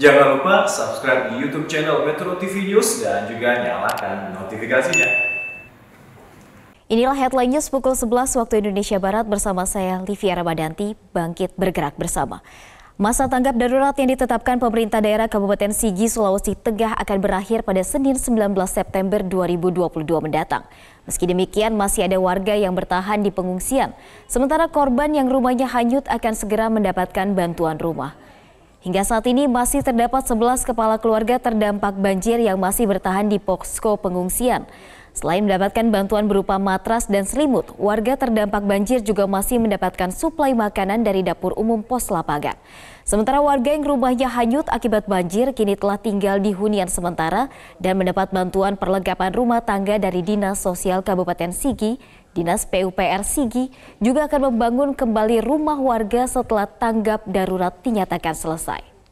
Jangan lupa subscribe di YouTube channel Metro TV News dan juga nyalakan notifikasinya. Inilah headline news pukul 11 waktu Indonesia Barat bersama saya Livia Ramadanti, Bangkit Bergerak Bersama. Masa tanggap darurat yang ditetapkan pemerintah daerah Kabupaten Sigi, Sulawesi Tengah akan berakhir pada Senin 19 September 2022 mendatang. Meski demikian, masih ada warga yang bertahan di pengungsian. Sementara korban yang rumahnya hanyut akan segera mendapatkan bantuan rumah. Hingga saat ini masih terdapat 11 kepala keluarga terdampak banjir yang masih bertahan di posko pengungsian. Selain mendapatkan bantuan berupa matras dan selimut, warga terdampak banjir juga masih mendapatkan suplai makanan dari dapur umum pos lapangan. Sementara warga yang rumahnya hanyut akibat banjir kini telah tinggal di hunian sementara dan mendapat bantuan perlengkapan rumah tangga dari Dinas Sosial Kabupaten Sigi, Dinas PUPR Sigi juga akan membangun kembali rumah warga setelah tanggap darurat dinyatakan selesai.